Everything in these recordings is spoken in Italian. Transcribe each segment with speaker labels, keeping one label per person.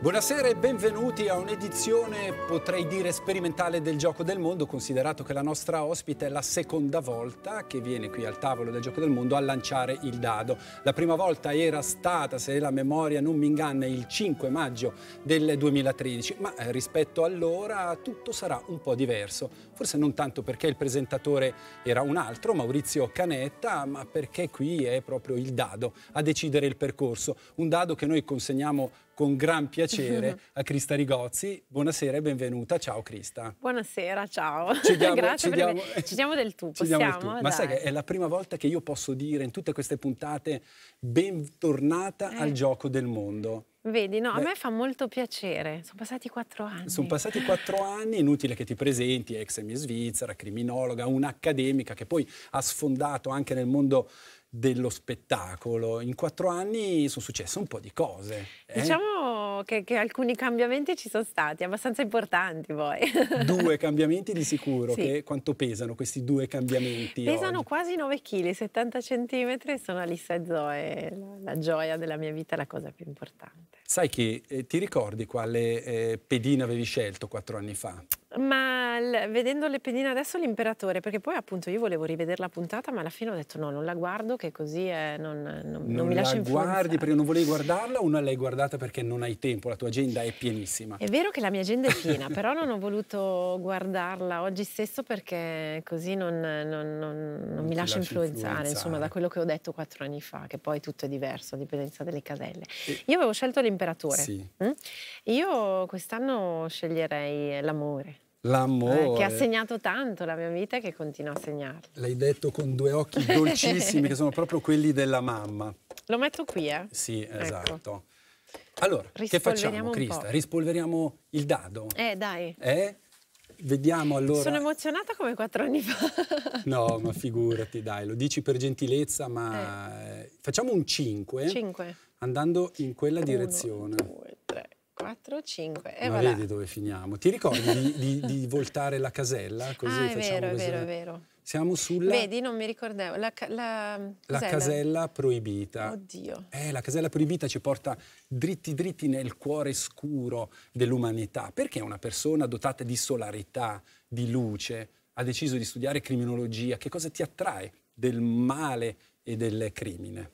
Speaker 1: Buonasera e benvenuti a un'edizione, potrei dire, sperimentale del Gioco del Mondo, considerato che la nostra ospite è la seconda volta che viene qui al tavolo del Gioco del Mondo a lanciare il dado. La prima volta era stata, se la memoria non mi inganna, il 5 maggio del 2013, ma eh, rispetto allora tutto sarà un po' diverso. Forse non tanto perché il presentatore era un altro, Maurizio Canetta, ma perché qui è proprio il dado a decidere il percorso. Un dado che noi consegniamo con gran piacere a Crista Rigozzi. Buonasera e benvenuta. Ciao Crista.
Speaker 2: Buonasera, ciao. Ci diamo, Grazie ci diamo, per... ci diamo del tu, possiamo? Del tu. Ma sai che è
Speaker 1: la prima volta che io posso dire in tutte queste puntate bentornata eh. al gioco del mondo.
Speaker 2: Vedi, no, Beh, a me fa molto piacere. Sono passati quattro anni. Sono
Speaker 1: passati quattro anni, inutile che ti presenti, ex Miss Svizzera, criminologa, un'accademica che poi ha sfondato anche nel mondo dello spettacolo. In quattro anni sono successe un po' di cose.
Speaker 2: Eh? Diciamo che, che, alcuni cambiamenti ci sono stati, abbastanza importanti poi.
Speaker 1: Due cambiamenti di sicuro, sì. che, quanto pesano questi due cambiamenti? Pesano
Speaker 2: oggi? quasi 9 kg, 70 cm, sono Alissa e Zoe, la, la gioia della mia vita, la cosa più importante.
Speaker 1: Sai che eh, ti ricordi quale eh, pedina avevi scelto quattro anni fa?
Speaker 2: Ma vedendo le pedine adesso l'imperatore, perché poi appunto io volevo rivedere la puntata, ma alla fine ho detto no, non la guardo, che così è, eh, non, non, non, non mi lascia influenzare. Non la
Speaker 1: guardi perché non volevi guardarla o non l'hai guardata perché non hai tempo? tempo, la tua agenda è pienissima. È
Speaker 2: vero che la mia agenda è piena, però non ho voluto guardarla oggi stesso perché così non, non, non, non mi lascio influenzare, influenzare, insomma, da quello che ho detto quattro anni fa, che poi tutto è diverso, a dipendenza delle caselle. Io avevo scelto l'imperatore. Sì. Mm? Io quest'anno sceglierei l'amore.
Speaker 1: L'amore. Eh, che ha segnato
Speaker 2: tanto la mia vita e che continua a segnarla.
Speaker 1: L'hai detto con due occhi dolcissimi, che sono proprio quelli della mamma.
Speaker 2: Lo metto qui, eh?
Speaker 1: Sì, ecco. esatto. Ecco. Allora, che facciamo, Crista? Rispolveriamo il dado?
Speaker 2: Eh, dai. Eh?
Speaker 1: Vediamo allora. Sono
Speaker 2: emozionata come quattro anni fa.
Speaker 1: no, ma figurati, dai, lo dici per gentilezza, ma eh. facciamo un 5. 5. Andando in quella Uno, direzione. 2, 3,
Speaker 2: 4, 5. E ma voilà. vedi
Speaker 1: dove finiamo. Ti ricordi di, di, di voltare la casella? Così ah, è facciamo vero, così. è vero, è vero. Siamo sulla... Vedi,
Speaker 2: non mi ricordavo. La, la, mm, la casella
Speaker 1: proibita. Oddio. Eh, la casella proibita ci porta dritti dritti nel cuore scuro dell'umanità. Perché una persona dotata di solarità, di luce, ha deciso di studiare criminologia? Che cosa ti attrae del male e del crimine?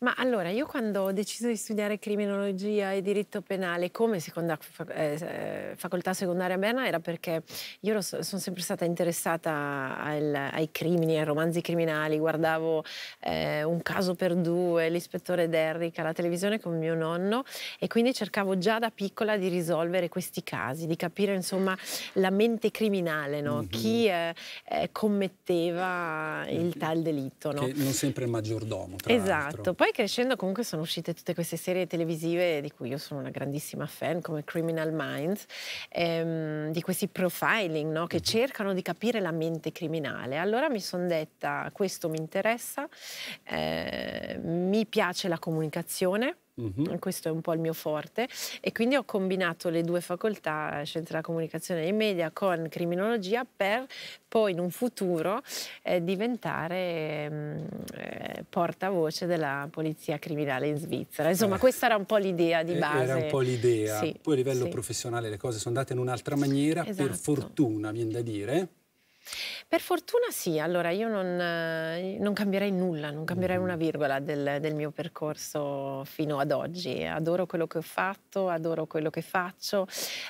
Speaker 2: Ma allora, io quando ho deciso di studiare criminologia e diritto penale come seconda, eh, eh, facoltà secondaria a Berna era perché io sono sempre stata interessata al, ai crimini, ai romanzi criminali, guardavo eh, Un caso per due, l'ispettore Derrick alla televisione con mio nonno e quindi cercavo già da piccola di risolvere questi casi, di capire insomma la mente criminale, no? mm -hmm. chi eh, eh, commetteva il tal delitto. No? non
Speaker 1: sempre il maggiordomo, tra esatto.
Speaker 2: l'altro. Esatto poi crescendo comunque sono uscite tutte queste serie televisive di cui io sono una grandissima fan, come Criminal Minds, ehm, di questi profiling no? che mhm. cercano di capire la mente criminale. Allora mi sono detta, questo mi interessa, eh, mi piace la comunicazione Mm-hmm. Questo è un po' il mio forte e quindi ho combinato le due facoltà, scienze della comunicazione e media, con criminologia per poi in un futuro eh, diventare eh, portavoce della polizia criminale in Svizzera. Insomma, eh, questa era un po' l'idea di eh, base. Era un po' l'idea. Sì, poi
Speaker 1: a livello sì. professionale le cose sono andate in un'altra maniera, esatto. per fortuna, viene da dire.
Speaker 2: Per fortuna sì, allora io non, non cambierei nulla, non cambierei una virgola del, del, mio percorso fino ad oggi. Adoro quello che ho fatto, adoro quello che faccio,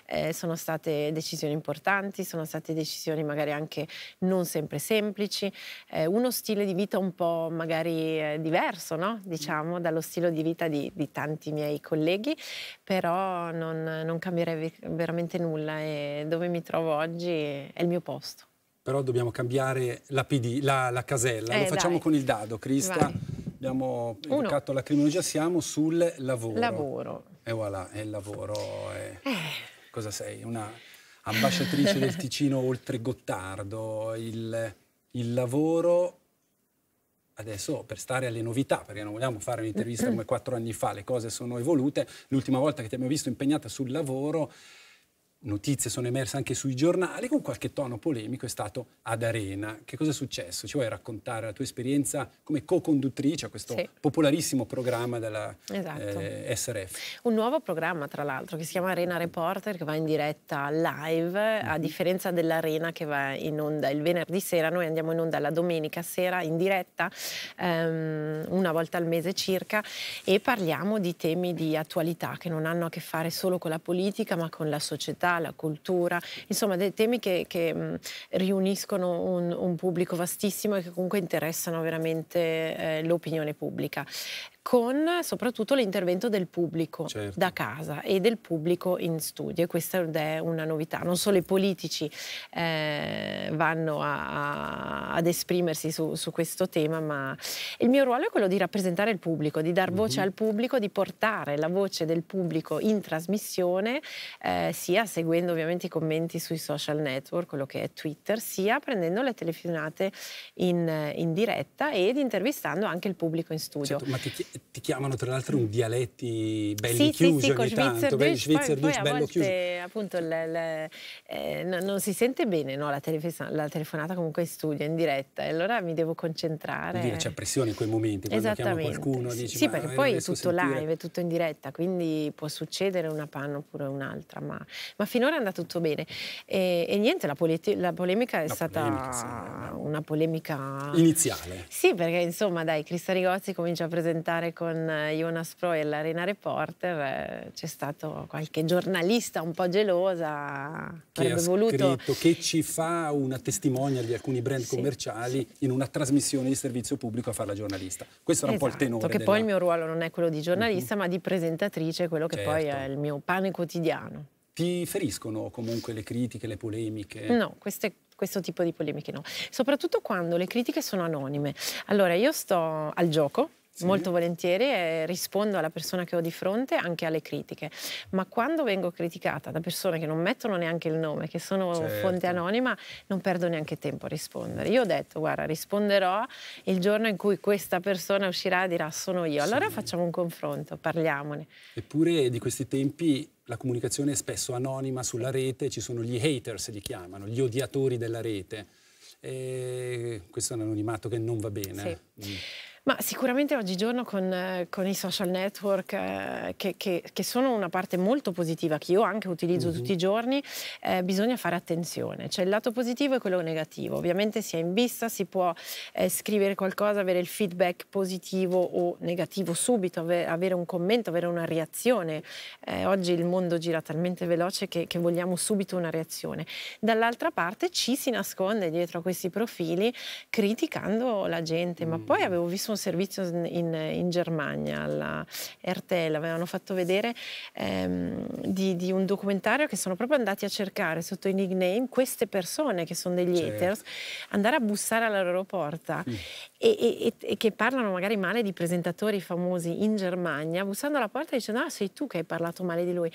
Speaker 2: eh, sono state decisioni importanti, sono state decisioni magari anche non sempre semplici, eh, uno stile di vita un po' magari eh, diverso, no? diciamo, dallo stile di vita di, di tanti miei colleghi, però non, non cambierei veramente nulla e dove mi trovo oggi è il mio posto
Speaker 1: però dobbiamo cambiare la, PD, la, la casella. Eh, Lo facciamo dai. con il dado, Crista. Vai. Abbiamo indicato la criminologia, siamo sul lavoro. Lavoro. E voilà, è il lavoro. È... Eh. Cosa sei? Una ambasciatrice del Ticino oltre Gottardo. Il, il lavoro adesso per stare alle novità, perché non vogliamo fare un'intervista come quattro anni fa, le cose sono evolute. L'ultima volta che ti abbiamo visto impegnata sul lavoro notizie sono emerse anche sui giornali, con qualche tono polemico è stato ad Arena. Che cosa è successo? Ci vuoi raccontare la tua esperienza come co-conduttrice a questo sì. popolarissimo programma della esatto. eh, SRF?
Speaker 2: Un nuovo programma, tra l'altro, che si chiama Arena Reporter, che va in diretta live, mm-hmm. a mhm. differenza dell'Arena che va in onda il venerdì sera, noi andiamo in onda la domenica sera in diretta, um, una volta al mese circa, e parliamo di temi di attualità che non hanno a che fare solo con la politica, ma con la società l'università, la cultura, insomma dei temi che, che mh, riuniscono un, un, pubblico vastissimo e che comunque interessano veramente eh, l'opinione pubblica con soprattutto l'intervento del pubblico certo. da casa e del pubblico in studio. E questa è una novità. Non solo i politici eh, vanno a, a, ad esprimersi su, su, questo tema, ma il mio ruolo è quello di rappresentare il pubblico, di dar voce mm -hmm. al pubblico, di portare la voce del pubblico in trasmissione, eh, sia seguendo ovviamente i commenti sui social network, quello che è Twitter, sia prendendo le telefonate in, in diretta ed intervistando anche il pubblico in studio.
Speaker 1: Certo, che ti chiamano tra l'altro dialetti belli sì, chiusi sì, sì, ogni tanto, belli Schweizer poi, bello volte, chiuso.
Speaker 2: appunto le, le, eh, no, non si sente bene no, la, telef la, telefonata comunque in studio, in diretta, e allora mi devo concentrare. Dire, c'è
Speaker 1: pressione in quei momenti, quando chiamo qualcuno dici Sì, perché poi è tutto sentire. live, è
Speaker 2: tutto in diretta, quindi può succedere una panna oppure un'altra, ma, ma, finora è andato tutto bene. E, e niente, la, la, polemica è la stata polemica, eh. una polemica... Iniziale. Sì, perché insomma dai, Cristian Rigozzi comincia a presentare parlare con Jonas Pro e l'Arena Reporter, eh, c'è stato qualche giornalista un po' gelosa che avrebbe voluto...
Speaker 1: Scritto, che ci fa una testimonial di alcuni brand sì, commerciali sì. in una trasmissione di servizio pubblico a fare la giornalista. Questo era esatto, un po' il esatto, tenore. Perché della... poi il
Speaker 2: mio ruolo non è quello di giornalista, mm -hmm. ma di presentatrice, quello che certo. poi è il mio pane quotidiano.
Speaker 1: Ti feriscono comunque le critiche, le polemiche? No,
Speaker 2: queste questo tipo di polemiche no, soprattutto quando le critiche sono anonime. Allora io sto al gioco, sì. molto volentieri e rispondo alla persona che ho di fronte anche alle critiche. Ma quando vengo criticata da persone che non mettono neanche il nome, che sono certo. fonte anonima, non perdo neanche tempo a rispondere. Io ho detto, guarda, risponderò il giorno in cui questa persona uscirà e dirà sono io. Allora sì. facciamo un confronto, parliamone.
Speaker 1: Eppure di questi tempi la comunicazione è spesso anonima sulla rete, ci sono gli haters, li chiamano, gli odiatori della rete. E questo è un anonimato che non va bene.
Speaker 2: Sì. Mm. Ma sicuramente oggigiorno con, eh, con i social network eh, che, che, che, sono una parte molto positiva che io anche utilizzo mm -hmm. tutti i giorni, eh, bisogna fare attenzione. C'è cioè, il lato positivo e quello negativo. Ovviamente si è in vista, si può eh, scrivere qualcosa, avere il feedback positivo o negativo subito, ave avere un commento, avere una reazione. Eh, oggi il mondo gira talmente veloce che, che vogliamo subito una reazione. Dall'altra parte ci si nasconde dietro a questi profili criticando la gente, mm ma poi mm. avevo visto un servizio in, in, Germania, alla RTL, avevano fatto vedere ehm, di, di, un documentario che sono proprio andati a cercare sotto i nickname queste persone che sono degli certo. haters, andare a bussare alla loro porta mm. e, e, e, che parlano magari male di presentatori famosi in Germania, bussando alla porta e dicendo ah sei tu che hai parlato male di lui.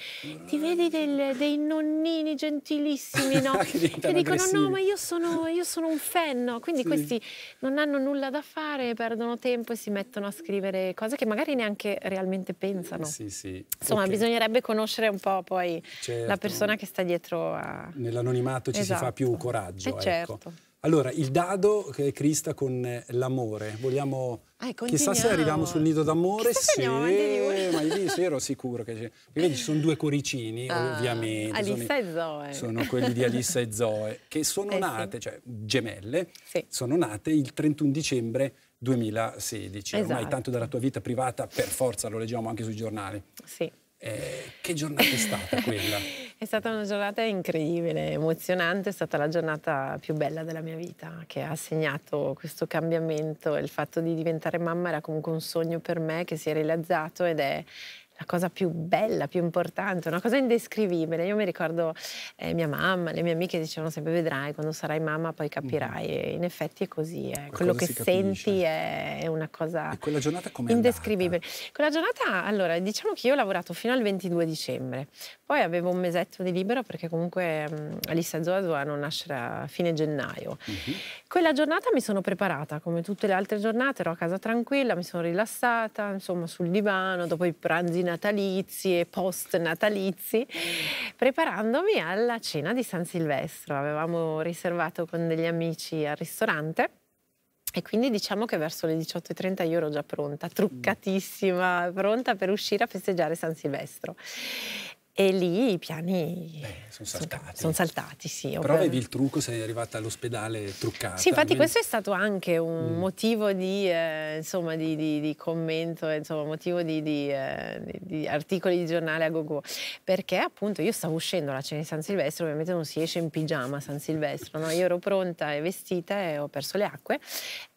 Speaker 2: Ti vedi del, dei nonnini gentilissimi, no? che dicono aggressivi. no ma io sono, io sono un fan, no? Quindi sì. questi non hanno nulla da fare, perdono tempo tempo si mettono a scrivere cose che magari neanche realmente pensano. Sì,
Speaker 1: sì. Insomma, okay.
Speaker 2: bisognerebbe conoscere un po' poi certo. la persona che sta dietro a...
Speaker 1: Nell'anonimato ci esatto. si fa esatto. più coraggio, eh, ecco. certo. Allora, il dado che è Crista con l'amore. Vogliamo...
Speaker 2: Eh, chissà se arriviamo sul
Speaker 1: nido d'amore. Sì, ma io ero sicuro che c'è. ci sono due coricini, ah, ovviamente. Alissa sono, e Zoe.
Speaker 2: Sono quelli di Alissa
Speaker 1: e Zoe, che sono eh, nate, sì. cioè gemelle, sì. sono nate il 31 dicembre 2016. Esatto. Ormai tanto della tua vita privata, per forza, lo leggiamo anche sui giornali. Sì. Eh, che giornata è stata quella?
Speaker 2: è stata una giornata incredibile, emozionante, è stata la giornata più bella della mia vita che ha segnato questo cambiamento. Il fatto di diventare mamma era comunque un sogno per me che si è realizzato ed è, la cosa più bella, più importante, una cosa indescrivibile. Io mi ricordo eh, mia mamma, le mie amiche dicevano sempre vedrai, quando sarai mamma poi mhm. capirai. E in effetti è così, eh. quello che senti è, è, una cosa e quella giornata indescrivibile. Andata? Quella giornata, allora, diciamo che io ho lavorato fino al 22 dicembre, poi avevo un mesetto di libero perché comunque um, Alissa Zoa doveva nascere a fine gennaio. Uh-huh. Quella giornata mi sono preparata, come tutte le altre giornate, ero a casa tranquilla, mi sono rilassata, insomma sul divano, dopo i pranzi natalizi e post natalizi, preparandomi alla cena di San Silvestro. Avevamo riservato con degli amici al ristorante. E quindi diciamo che verso le 18.30 io ero già pronta, truccatissima, pronta per uscire a festeggiare San Silvestro. E lì i piani sono saltati. Sono saltati, sì. Però avevi
Speaker 1: il trucco, sei arrivata all'ospedale truccata. Sì, infatti almeno... questo è
Speaker 2: stato anche un mm. motivo di, eh, insomma, di, di, di, commento, eh, insomma, motivo di, eh, articoli di giornale a gogo. -go. Perché appunto io stavo uscendo alla cena di San Silvestro, ovviamente non si esce in pigiama a San Silvestro, no? Io ero pronta e vestita e ho perso le acque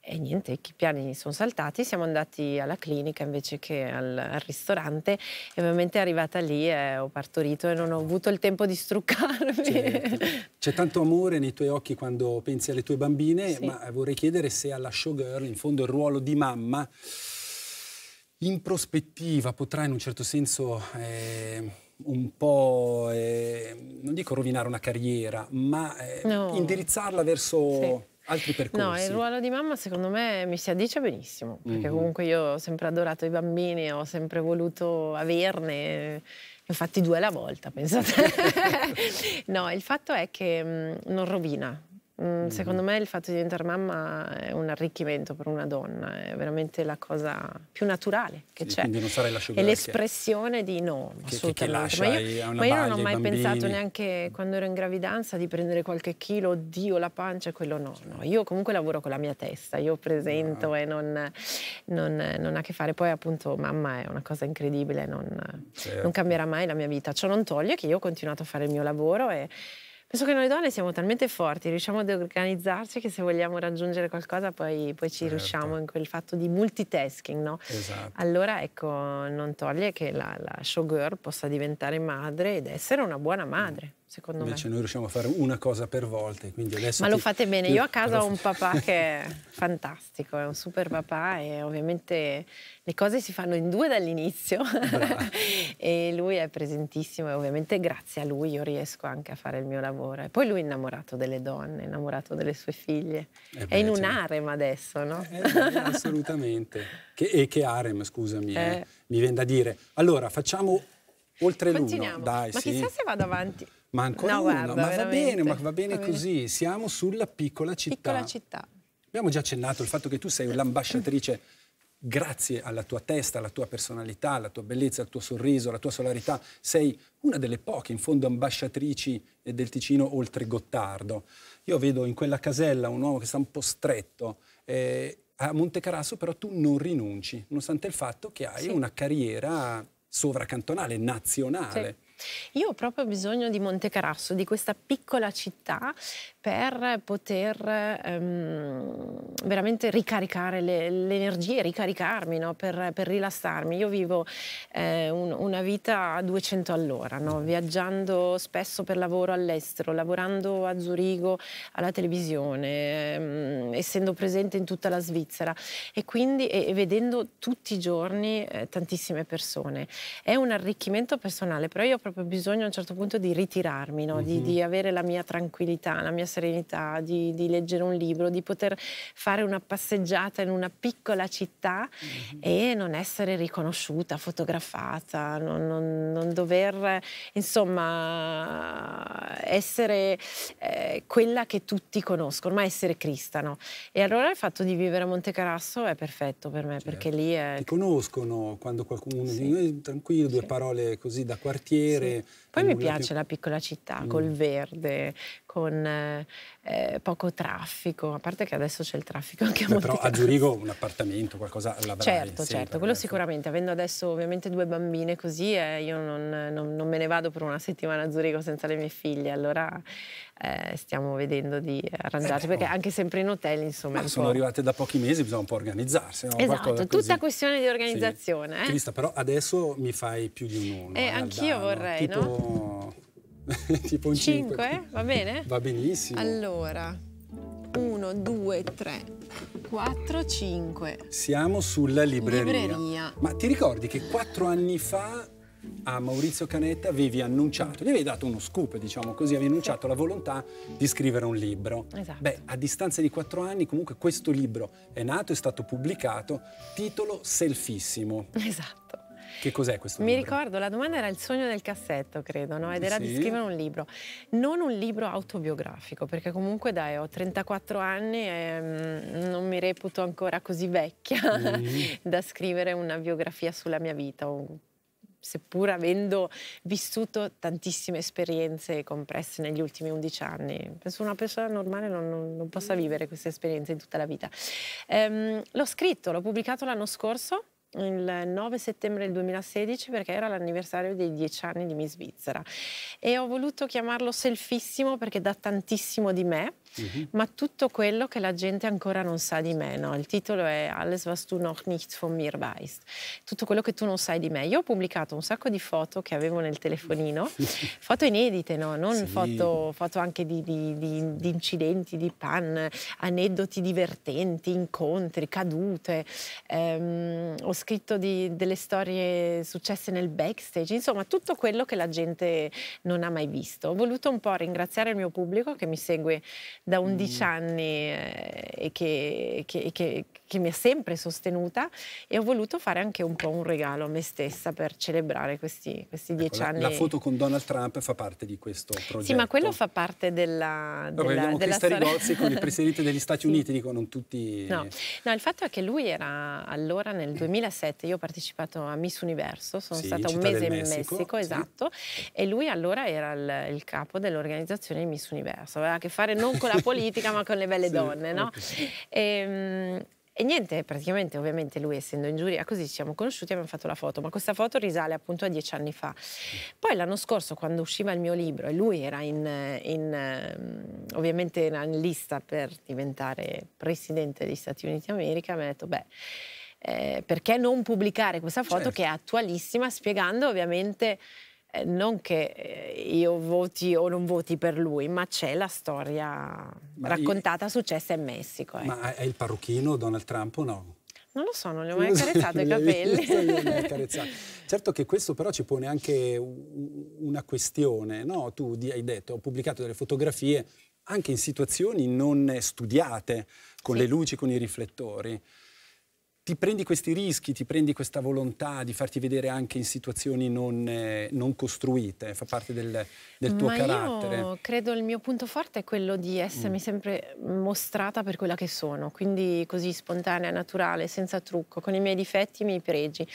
Speaker 2: e niente, i piani sono saltati, siamo andati alla clinica invece che al, al ristorante e ovviamente arrivata lì eh, ho partorito e non ho avuto il tempo di struccarmi. Certo.
Speaker 1: C'è tanto amore nei tuoi occhi quando pensi alle tue bambine, sì. ma vorrei chiedere se alla showgirl in fondo il ruolo di mamma in prospettiva potrà in un certo senso... Eh, un po', eh, non dico rovinare una carriera, ma eh, no. indirizzarla verso sì altri percorsi. No, il
Speaker 2: ruolo di mamma secondo me mi si addice benissimo, perché mm -hmm. comunque io ho sempre adorato i bambini, ho sempre voluto averne, infatti due alla volta, pensate. no, il fatto è che mm, non rovina, Mm, mm, secondo me il fatto di diventare mamma è un arricchimento per una donna, è veramente la cosa più naturale che sì, c'è. Quindi non sarei
Speaker 1: È l'espressione
Speaker 2: di no, assolutamente. Che, che ma io, ma io non ho mai pensato neanche quando ero in gravidanza di prendere qualche chilo, oddio la pancia, quello no, no. Io comunque lavoro con la mia testa, io presento no. Ah. e non, non, non, ha a che fare. Poi appunto mamma è una cosa incredibile, non, certo. non cambierà mai la mia vita. Ciò non toglie che io ho continuato a fare il mio lavoro e Penso che noi donne siamo talmente forti, riusciamo ad organizzarci che se vogliamo raggiungere qualcosa poi, poi ci certo. riusciamo in quel fatto di multitasking, no? Esatto. Allora ecco, non toglie che la, la showgirl possa diventare madre ed essere una buona madre. Mm secondo Invece me. Invece
Speaker 1: noi riusciamo a fare una cosa per volta. Ma lo fate bene. Io a casa ho un
Speaker 2: papà che è fantastico, è un super papà e ovviamente le cose si fanno in due dall'inizio e lui è presentissimo e ovviamente grazie a lui io riesco anche a fare il mio lavoro. E poi lui è innamorato delle donne, è innamorato delle sue figlie. Eh beh, è in un cioè... harem adesso, no? Eh, eh, eh
Speaker 1: assolutamente. Che, e che harem, scusami, eh. eh. mi viene da dire. Allora, facciamo oltre l'uno. Dai, Ma sì. chissà se
Speaker 2: vado avanti.
Speaker 1: Ma ancora no, guarda, ma va bene, ma va bene così. Siamo sulla piccola città. Piccola città. Abbiamo già accennato il fatto che tu sei l'ambasciatrice grazie alla tua testa, alla tua personalità, alla tua bellezza, al tuo sorriso, alla tua solarità, sei una delle poche, in fondo, ambasciatrici eh, del Ticino oltre Gottardo. Io vedo in quella casella un uomo che sta un po' stretto. Eh, a Carasso però tu non rinunci, nonostante il fatto che hai sì. una carriera sovracantonale, nazionale. Sì.
Speaker 2: Io ho proprio bisogno di Montecarasso, di questa piccola città, per poter ehm, veramente ricaricare le, le, energie, ricaricarmi, no? per, per, rilassarmi. Io vivo eh, un, una vita a 200 all'ora, no? viaggiando spesso per lavoro all'estero, lavorando a Zurigo, alla televisione, ehm, essendo presente in tutta la Svizzera e quindi e, e vedendo tutti i giorni eh, tantissime persone. È un arricchimento personale, però io ho proprio bisogno a un certo punto di ritirarmi, no? mm -hmm. di, di avere la mia tranquillità, la mia serenità, di, di, leggere un libro, di poter fare una passeggiata in una piccola città mm-hmm. e non essere riconosciuta, fotografata, non, non, non dover insomma essere eh, quella che tutti conoscono, ma essere Crista. No? E allora il fatto di vivere a Monte Carasso è perfetto per me certo. perché lì è... Ti conoscono quando qualcuno sì. Eh,
Speaker 1: tranquillo, due sì. parole
Speaker 2: così da quartiere. Sì poi mi piace la piccola città mm. col verde, con eh, poco traffico, a parte che adesso c'è il traffico anche
Speaker 1: a Beh, Però a Zurigo un appartamento, qualcosa l'avrai Certo, certo,
Speaker 2: quello eh, sicuramente. Avendo adesso ovviamente due bambine così, eh, io non, non, non, me ne vado per una settimana a Zurigo senza le mie figlie, allora eh, stiamo vedendo di arrangiarci, eh, perché oh. anche sempre in hotel insomma... sono arrivate
Speaker 1: da pochi mesi, bisogna un po' organizzarsi. No? Esatto, tutta
Speaker 2: questione di organizzazione. Sì. Eh.
Speaker 1: Vista, però adesso mi fai più di un'ora. Eh, anch'io vorrei, tipo... no? tipo un 5. 5, eh?
Speaker 2: va bene? Va benissimo. Allora, 1, 2, 3, 4, 5.
Speaker 1: Siamo sulla libreria. libreria. Ma ti ricordi che quattro anni fa a Maurizio Canetta avevi annunciato, gli avevi dato uno scoop, diciamo così, avevi annunciato sì. la volontà di scrivere un libro. Esatto. Beh, a distanza di quattro anni comunque questo libro è nato, è stato pubblicato, titolo Selfissimo. Esatto. Che cos'è questo Mi libro?
Speaker 2: ricordo, la domanda era il sogno del cassetto, credo, no? ed era sì. di scrivere un libro. Non un libro autobiografico, perché comunque dai, ho 34 anni e mm, non mi reputo ancora così vecchia mm. da scrivere una biografia sulla mia vita seppur avendo vissuto tantissime esperienze compresse negli ultimi 11 anni. Penso una persona normale non, non, non possa vivere queste esperienze in tutta la vita. Ehm, l'ho scritto, l'ho pubblicato l'anno scorso il 9 settembre del 2016 perché era l'anniversario dei dieci anni di Miss Svizzera e ho voluto chiamarlo Selfissimo perché dà tantissimo di me Mhm. ma tutto quello che la gente ancora non sa di me. No? Il titolo è Alles, was du noch nicht von mir weißt. Tutto quello che tu non sai di me. Io ho pubblicato un sacco di foto che avevo nel telefonino, foto inedite, no? non sì. foto, foto, anche di, di, di, di, incidenti, di pan, aneddoti divertenti, incontri, cadute. Ehm, ho scritto delle storie successe nel backstage, insomma tutto quello che la gente non ha mai visto. Ho voluto un po' ringraziare il mio pubblico che mi segue da 11 mm. anni eh, e che, che, che, che, mi ha sempre sostenuta e ho voluto fare anche un po' un regalo a me stessa per celebrare questi, questi ecco, dieci ecco, anni. La, foto
Speaker 1: con Donald Trump fa parte di questo progetto. Sì, ma
Speaker 2: quello fa parte della... della, allora, della storia. Rigozzi con il Presidente
Speaker 1: degli Stati sì. Uniti, dico non tutti... No.
Speaker 2: no. il fatto è che lui era allora nel 2007, io ho partecipato a Miss Universo, sono sì, stata un mese in Messico, Messico sì. esatto, e lui allora era il, il capo dell'organizzazione Miss Universo, aveva a che fare non con la la politica ma con le belle sì, donne, no? Okay. E, ehm, e niente, praticamente ovviamente lui essendo in giuria, così ci siamo conosciuti e abbiamo fatto la foto, ma questa foto risale appunto a dieci anni fa. Poi l'anno scorso quando usciva il mio libro e lui era in, in ehm, ovviamente era in lista per diventare presidente degli Stati Uniti d'America, mi ha detto beh... Eh, perché non pubblicare questa foto certo. che è attualissima, spiegando ovviamente eh, non che eh, io voti o non voti per lui, ma c'è la storia ma raccontata, io... successa in Messico. Eh. Ma ecco. è il parrucchino
Speaker 1: Donald Trump o no?
Speaker 2: Non lo so, non li ho mai carezzato i capelli. non carezzato.
Speaker 1: Certo che questo però ci pone anche una questione, no? Tu hai detto, ho pubblicato delle fotografie anche in situazioni non studiate, con sì. le luci, con i riflettori ti prendi questi rischi, ti prendi questa volontà di farti vedere anche in situazioni non, eh, non costruite, fa parte del, del tuo Ma carattere. Io
Speaker 2: credo il mio punto forte è quello di essermi mm. sempre mostrata per quella che sono, quindi così spontanea, naturale, senza trucco, con i miei difetti, i miei pregi,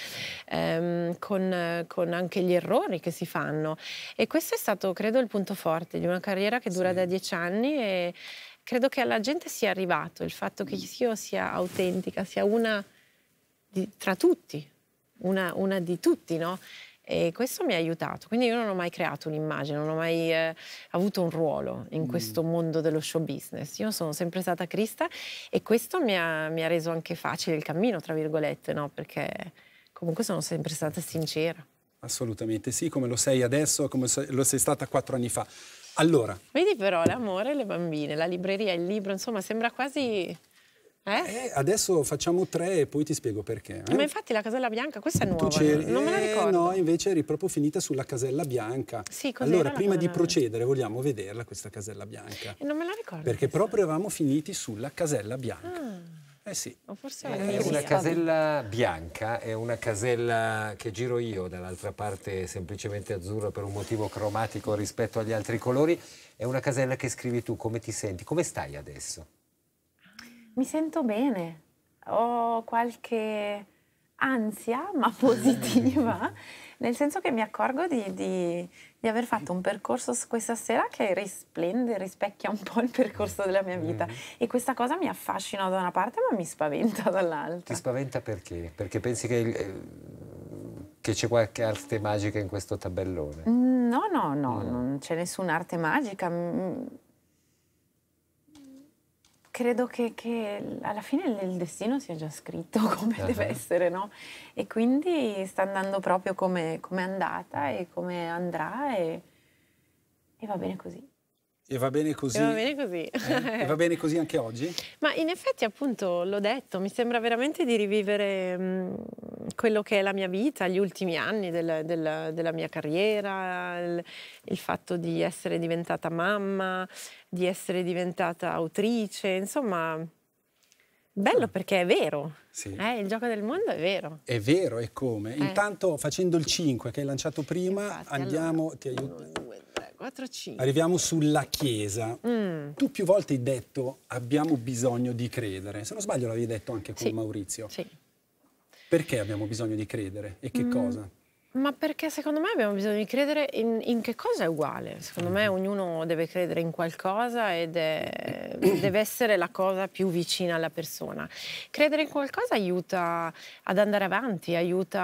Speaker 2: ehm, con, con, anche gli errori che si fanno. E questo è stato, credo, il punto forte di una carriera che dura sì. da dieci anni. E, Credo che alla gente sia arrivato il fatto che mm. io sia autentica, sia una di, tra tutti, una, una di tutti, no? E questo mi ha aiutato. Quindi io non ho mai creato un'immagine, non ho mai eh, avuto un ruolo in mm. questo mondo dello show business. Io sono sempre stata Crista e questo mi ha, mi ha reso anche facile il cammino, tra virgolette, no? Perché comunque sono sempre stata sincera.
Speaker 1: Assolutamente sì, come lo sei adesso, come lo sei stata quattro anni fa. Allora.
Speaker 2: Vedi però l'amore e le bambine, la libreria, il libro, insomma, sembra quasi eh?
Speaker 1: Eh, adesso facciamo tre e poi ti spiego perché. Eh? Ma
Speaker 2: infatti la casella bianca, questa è nuova, non me la eh,
Speaker 1: ricordo. No, invece eri proprio finita sulla casella bianca. Sì, così. allora, prima di procedere vogliamo vederla questa casella bianca. E eh,
Speaker 2: non me la ricordo. Perché
Speaker 1: questa. proprio eravamo finiti sulla casella bianca. Ah. Eh sì.
Speaker 2: O forse eh, è eh, una casella
Speaker 1: bianca, è una casella che giro io, dall'altra parte semplicemente azzurra per un motivo cromatico rispetto agli altri colori, è una casella che scrivi tu, come ti senti, come stai adesso?
Speaker 2: Mi sento bene, ho qualche ansia, ma positiva, nel senso che mi accorgo di, di, di, aver fatto un percorso questa sera che risplende, rispecchia un po' il percorso della mia vita. Mm-hmm. E questa cosa mi affascina da una parte, ma mi spaventa dall'altra. Ti
Speaker 1: spaventa perché? Perché pensi che... Il, eh, che c'è qualche arte magica in questo tabellone?
Speaker 2: Mm, no, no, no, mm. non c'è nessuna arte magica. Mm, credo che, che, alla fine il destino sia già scritto come uh-huh. deve essere, no? E quindi sta andando proprio come, è andata e come andrà e, e va bene così.
Speaker 1: E va bene così? E va bene
Speaker 2: così. Eh? E va
Speaker 1: bene così anche oggi?
Speaker 2: Ma in effetti appunto l'ho detto, mi sembra veramente di rivivere mm, quello che è la mia vita, gli ultimi anni del, del, della mia carriera, il, il fatto di essere diventata mamma, di essere diventata autrice, insomma... Bello ah. perché è vero. Sì. Eh, il gioco del mondo è vero.
Speaker 1: È vero, e come? Eh. Intanto facendo il 5 che hai lanciato prima, Infatti, andiamo... Allora, ti aiuto. Uno, due, 4, 5. Arriviamo sulla Chiesa.
Speaker 2: Mm. Tu
Speaker 1: più volte hai detto abbiamo bisogno di credere. Se non sbaglio l'avevi detto anche con sì. Maurizio. Sì. Perché abbiamo bisogno di credere e che mm. cosa?
Speaker 2: Ma perché secondo me abbiamo bisogno di credere in, in che cosa è uguale. Secondo mm. me ognuno deve credere in qualcosa ed è deve essere la cosa più vicina alla persona. Credere in qualcosa aiuta ad andare avanti, aiuta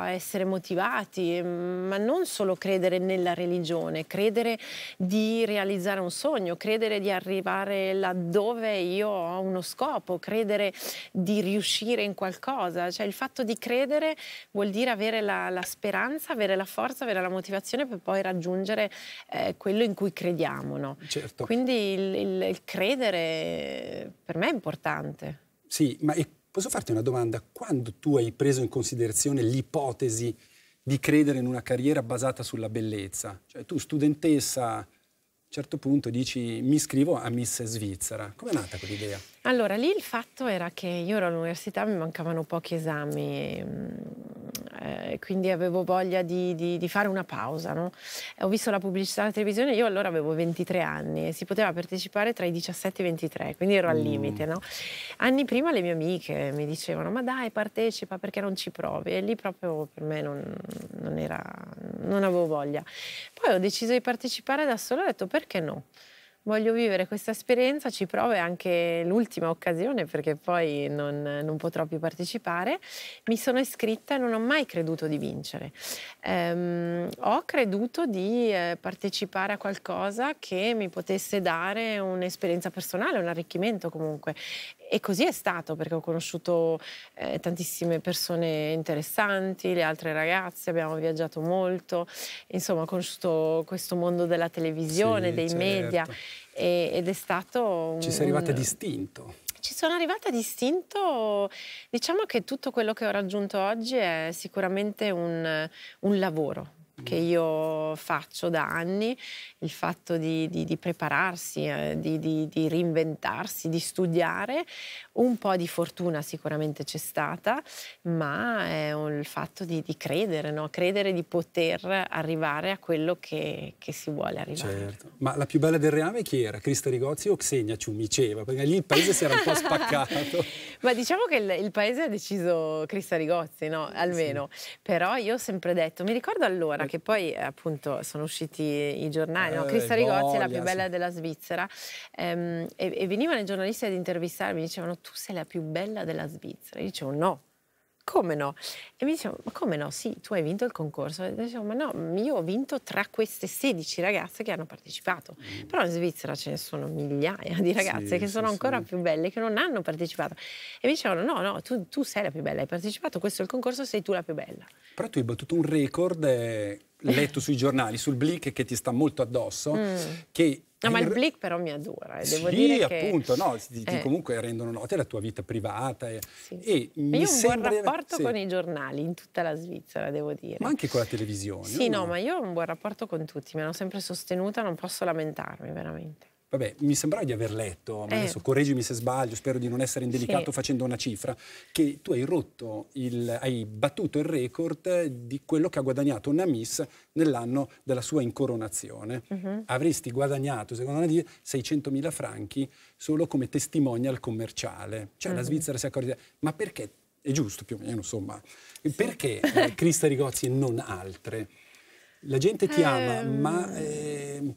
Speaker 2: a essere motivati, ma non solo credere nella religione, credere di realizzare un sogno, credere di arrivare laddove io ho uno scopo, credere di riuscire in qualcosa. Cioè il fatto di credere vuol dire avere la, la speranza, avere la forza, avere la motivazione per poi raggiungere eh, quello in cui crediamo. No? Certo. Quindi il, il, il credere per me è importante.
Speaker 1: Sì, ma posso farti una domanda? Quando tu hai preso in considerazione l'ipotesi di credere in una carriera basata sulla bellezza? Cioè tu studentessa a un certo punto dici mi iscrivo a Miss Svizzera, Come è nata quell'idea?
Speaker 2: Allora, lì il fatto era che io ero all'università, mi mancavano pochi esami, e, mm, eh, quindi avevo voglia di, di, di fare una pausa. No? Ho visto la pubblicità alla televisione, io allora avevo 23 anni e si poteva partecipare tra i 17 e i 23, quindi ero mm. al limite. No? Anni prima le mie amiche mi dicevano, ma dai, partecipa perché non ci provi? E lì proprio per me non, non, era, non avevo voglia. Poi ho deciso di partecipare da sola e ho detto, perché no? voglio vivere questa esperienza, ci provo, è anche l'ultima occasione perché poi non, non, potrò più partecipare. Mi sono iscritta e non ho mai creduto di vincere. Um, ho creduto di eh, partecipare a qualcosa che mi potesse dare un'esperienza personale, un arricchimento comunque e così è stato perché ho conosciuto eh, tantissime persone interessanti, le altre ragazze, abbiamo viaggiato molto, insomma ho conosciuto questo mondo della televisione, sì, dei certo. media e, ed è stato... Un, Ci sei arrivata distinto. Ci sono arrivata distinto, diciamo che tutto quello che ho raggiunto oggi è sicuramente un, un lavoro, che io faccio da anni, il fatto di, di, di prepararsi, eh, di, di, reinventarsi, di studiare, un po' di fortuna sicuramente c'è stata, ma è il fatto di, credere, no? credere di poter arrivare a quello che, che, si vuole arrivare.
Speaker 1: Certo, ma la più bella del reame chi era? Crista Rigozzi o Xenia Ciumiceva? Perché lì il paese si era un po' spaccato.
Speaker 2: ma diciamo che il, il, paese ha deciso Crista Rigozzi, no? almeno, sì. però io ho sempre detto, mi ricordo allora perché poi eh, appunto sono usciti i giornali, no? Eh, Crista Rigozzi è la più bella sì. della Svizzera ehm, e, e venivano i giornalisti ad intervistarmi, dicevano tu sei la più bella della Svizzera, io dicevo no, come no? E mi dicevano, ma come no? Sì, tu hai vinto il concorso. E dicevo, ma no, io ho vinto tra queste 16 ragazze che hanno partecipato. Mm. Però in Svizzera ce ne sono migliaia di ragazze sì, che sono sì, ancora sì. più belle, che non hanno partecipato. E mi dicevano, no, no, tu, tu sei la più bella, hai partecipato, questo è il concorso, sei tu la più bella.
Speaker 1: Però tu hai battuto un record... Eh, letto sui giornali, sul Blick che ti sta molto addosso, mm. che No, ma il blick
Speaker 2: però mi adora. Eh. Devo sì, dire appunto, che... no, ti, ti eh.
Speaker 1: comunque rendono note la tua vita privata. E, sì. e mi io ho sembra... un buon rapporto sì. con i
Speaker 2: giornali in tutta la Svizzera, devo dire. Ma
Speaker 1: anche con la televisione. Sì, no, no oh. ma
Speaker 2: io ho un buon rapporto con tutti, mi hanno sempre sostenuta, non posso lamentarmi veramente
Speaker 1: vabbè, mi sembrava di aver letto, ma eh. adesso correggimi se sbaglio, spero di non essere indelicato sì. facendo una cifra, che tu hai rotto, il, hai battuto il record di quello che ha guadagnato Namis nell'anno della sua incoronazione. Uh mhm. -huh. Avresti guadagnato, secondo me, 600.000 franchi solo come testimonial commerciale. Cioè uh -huh. la mhm. Svizzera si è accorta, ma perché, è giusto più o meno, insomma, sì. perché eh, Crista Rigozzi e non altre? La gente ti ama, ma... Eh,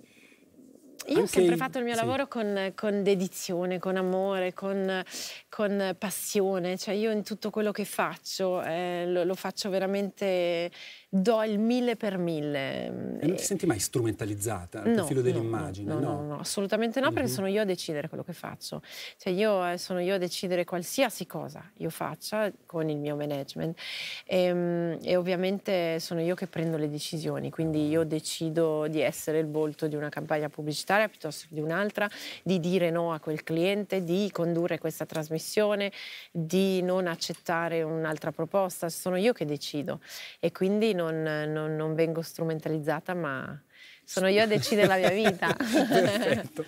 Speaker 2: io ho sempre fatto il mio sì. lavoro con, con, dedizione, con amore, con, con, passione, cioè io in tutto quello che faccio eh, lo, lo, faccio veramente, do il mille per mille. E non eh,
Speaker 1: ti senti mai strumentalizzata al no, profilo dell'immagine? No no, no
Speaker 2: no, no, assolutamente no, uh -huh. perché mhm. sono io a decidere quello che faccio, cioè io eh, sono io a decidere qualsiasi cosa io faccia con il mio management e, ehm, e ovviamente sono io che prendo le decisioni, quindi io decido di essere il volto di una campagna pubblicitaria sanitaria piuttosto che di un'altra, di dire no a quel cliente, di condurre questa trasmissione, di non accettare un'altra proposta. Sono io che decido e quindi non, non, non vengo strumentalizzata, ma sono io a decidere la mia vita. Perfetto.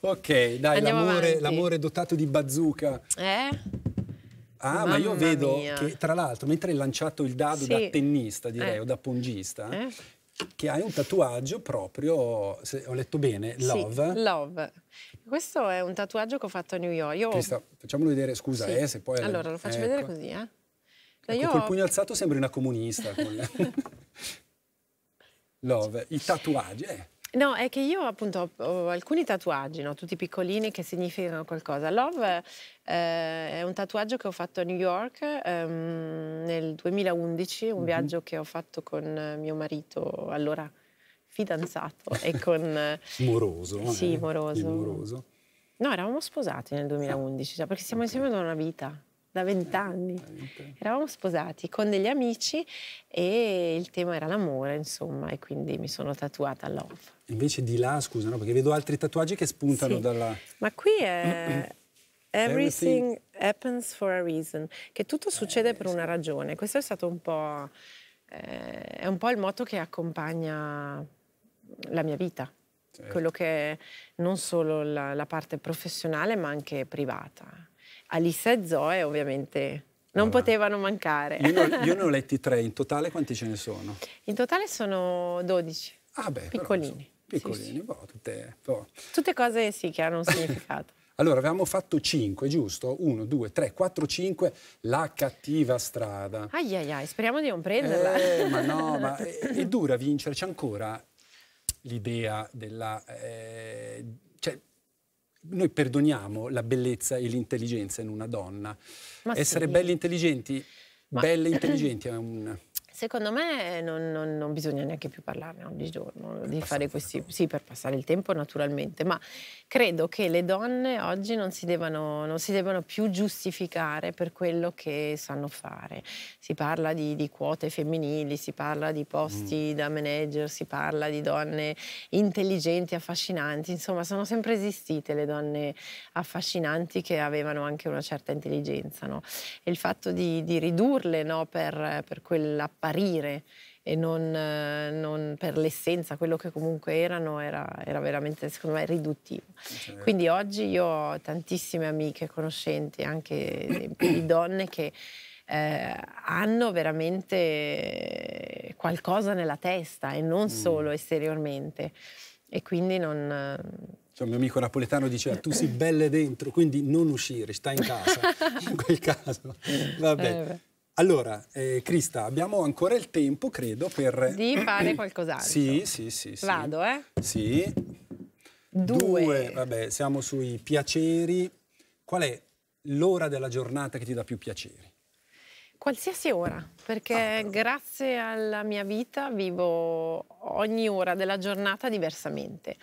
Speaker 2: Ok,
Speaker 1: dai, l'amore, l'amore, dotato di bazooka.
Speaker 2: Eh? Ah, Mamma ma io vedo mia. che
Speaker 1: tra l'altro, mentre hai lanciato il dado sì. da tennista, direi, eh. o da pongista, eh? che hai un tatuaggio proprio, se ho letto bene, Love. Sì,
Speaker 2: love. Questo è un tatuaggio che ho fatto a New York. Io... Crista,
Speaker 1: facciamolo vedere, scusa, sì. eh, se poi... Allora, lo faccio eh, ecco. vedere così,
Speaker 2: eh. Ecco, io... Col pugno
Speaker 1: alzato sembri una comunista. Love, i tatuaggi, eh.
Speaker 2: No, è che io appunto ho, alcuni tatuaggi, no? tutti piccolini, che significano qualcosa. Love eh, è un tatuaggio che ho fatto a New York ehm, nel 2011, un mm -hmm. viaggio che ho fatto con mio marito, allora fidanzato, e con... moroso. Eh. Sì, eh, moroso. moroso. No, eravamo sposati nel 2011, cioè, perché siamo okay. insieme da una vita da vent'anni. Eravamo sposati con degli amici e il tema era l'amore, insomma, e quindi mi sono tatuata Love.
Speaker 1: Invece di là, scusa, no? perché vedo altri tatuaggi che spuntano sì. dalla...
Speaker 2: Ma qui è... Everything happens for a reason, che tutto eh, succede eh, per una ragione. Questo è stato un po', eh, è un po' il motto che accompagna la mia vita, certo. quello che è non solo la, la parte professionale ma anche privata. Alissa e Zoe ovviamente non allora. potevano mancare. Io ne, ho, io ne, ho,
Speaker 1: letti tre, in totale quanti ce ne sono?
Speaker 2: In totale sono 12. Ah beh, piccolini. Però, piccolini, sì. Boh, tutte, boh. tutte cose sì che hanno un significato.
Speaker 1: Allora, avevamo fatto 5, giusto? 1, 2, 3, 4, 5, la cattiva strada.
Speaker 2: Ai ai ai, speriamo di non prenderla. Eh, ma no, ma è,
Speaker 1: è dura vincere, c'è ancora l'idea della... Eh, noi perdoniamo la bellezza e l'intelligenza in una donna. Ma Essere sì. belli intelligenti, Ma... belle intelligenti è un
Speaker 2: Secondo me eh, non, non, non bisogna neanche più parlarne oggigiorno, di fare questi, sì, per passare il tempo naturalmente, ma credo che le donne oggi non si devono, non si devono più giustificare per quello che sanno fare. Si parla di, di quote femminili, si parla di posti mm. da manager, si parla di donne intelligenti, affascinanti, insomma sono sempre esistite le donne affascinanti che avevano anche una certa intelligenza. No? E il fatto di, di ridurle no, per, per quell'appartenenza apparire e non, eh, non, per l'essenza, quello che comunque erano era, era veramente secondo me riduttivo. Quindi oggi io ho tantissime amiche, conoscenti, anche di donne che eh, hanno veramente qualcosa nella testa e non mm. solo esteriormente e quindi non...
Speaker 1: Cioè, un mio amico napoletano diceva tu sei belle dentro, quindi non uscire, stai in casa, in quel caso. Eh, vabbè. Eh allora, eh, Crista, abbiamo ancora il tempo, credo, per... Di fare qualcos'altro. Sì, sì, sì, sì. Vado, eh? Sì. Due. Due. Vabbè, siamo sui piaceri. Qual è l'ora della giornata che ti dà più piacere?
Speaker 2: qualsiasi ora, perché ah. grazie alla mia vita vivo ogni ora della giornata diversamente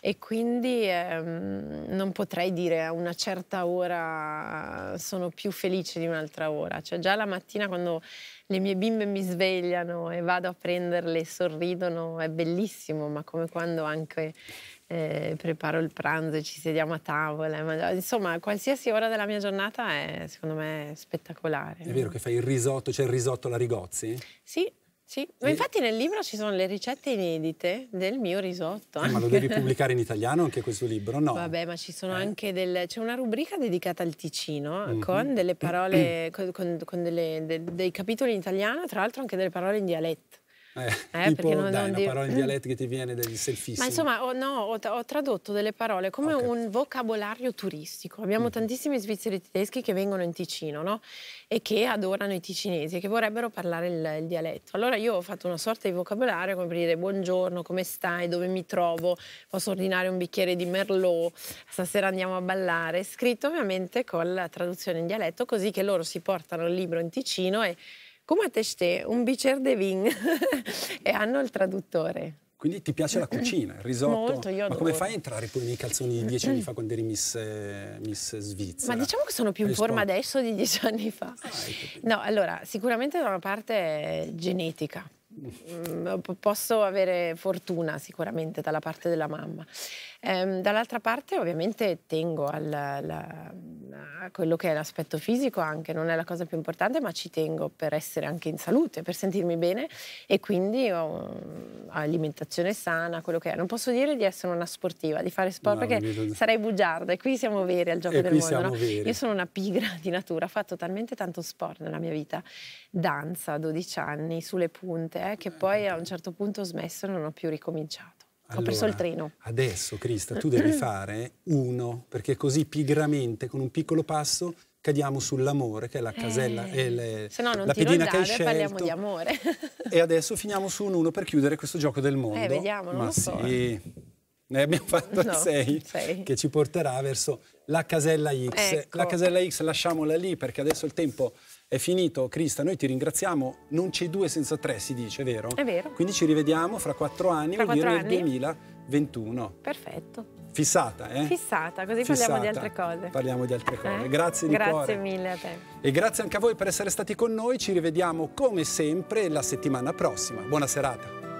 Speaker 2: e quindi ehm, non potrei dire a una certa ora eh, sono più felice di un'altra ora, cioè già la mattina quando le mie bimbe mi svegliano e vado a prenderle, e sorridono, è bellissimo, ma come quando anche eh, preparo il pranzo, e ci sediamo a tavola, mangi- insomma qualsiasi ora della mia giornata è secondo me spettacolare. È vero che
Speaker 1: fai il risotto, c'è cioè il risotto alla Rigozzi?
Speaker 2: Sì, sì, ma infatti nel libro ci sono le ricette inedite del mio risotto. Eh, ma lo devi pubblicare
Speaker 1: in italiano anche questo libro, no? Vabbè,
Speaker 2: ma ci sono eh. anche del... c'è una rubrica dedicata al Ticino mm-hmm. con delle parole, con, con delle, de, dei capitoli in italiano, tra l'altro anche delle parole in dialetto. Eh, eh, tipo, non, dai, non una div... parola in dialetto
Speaker 1: che ti viene degli selfie. Ma insomma,
Speaker 2: ho, no, ho, ho, tradotto delle parole come okay. un vocabolario turistico. Abbiamo mm. tantissimi svizzeri tedeschi che vengono in Ticino, no? E che adorano i ticinesi, e che vorrebbero parlare il, il, dialetto. Allora io ho fatto una sorta di vocabolario come per dire buongiorno, come stai, dove mi trovo, posso ordinare un bicchiere di merlot, stasera andiamo a ballare, scritto ovviamente con la traduzione in dialetto, così che loro si portano il libro in Ticino e come a testè, un bicer de vin e hanno il traduttore.
Speaker 1: Quindi ti piace la cucina, il risotto? Molto, io adoro. Ma come fai a entrare poi nei calzoni di dieci anni fa quando eri Miss, miss Svizzera? Ma diciamo che sono più in forma
Speaker 2: adesso di dieci anni fa. Ah, no, allora, sicuramente da una parte genetica. Mm. Mm, posso avere fortuna sicuramente dalla parte della mamma. Ehm, dall'altra parte ovviamente tengo al, alla, a quello che è l'aspetto fisico anche, non è la cosa più importante, ma ci tengo per essere anche in salute, per sentirmi bene e quindi ho mm, alimentazione sana, quello che è. Non posso dire di essere una sportiva, di fare sport no, perché vedo... sarei bugiarda e qui siamo veri al gioco e del mondo. No? Io sono una pigra di natura, ho fatto talmente tanto sport nella mia vita, danza a 12 anni sulle punte, eh, che eh, poi a un certo punto ho smesso e non ho più ricominciato allora, ho preso il treno.
Speaker 1: Adesso, Crista, tu devi fare uno, perché così pigramente, con un piccolo passo, cadiamo sull'amore, che è la eh, casella, eh, le,
Speaker 2: se no non la pedina che hai scelto. parliamo di amore.
Speaker 1: e adesso finiamo su un uno per chiudere questo gioco del mondo. Eh, vediamo, non Ma lo so. Ne abbiamo fatto no, sei, che ci porterà verso la casella X. Ecco. La casella X lasciamola lì perché adesso il tempo è finito, Crista, noi ti ringraziamo. Non c'è due senza tre, si dice, vero? È vero. Quindi ci rivediamo fra quattro anni, fra vuol dire anni. 2021.
Speaker 2: Perfetto.
Speaker 1: Fissata, eh?
Speaker 2: Fissata, così Fissata. parliamo di altre cose.
Speaker 1: Parliamo di altre cose. Eh? Grazie di Grazie cuore. mille a te. E grazie anche a voi per essere stati con noi. Ci rivediamo come sempre la settimana prossima. Buona serata.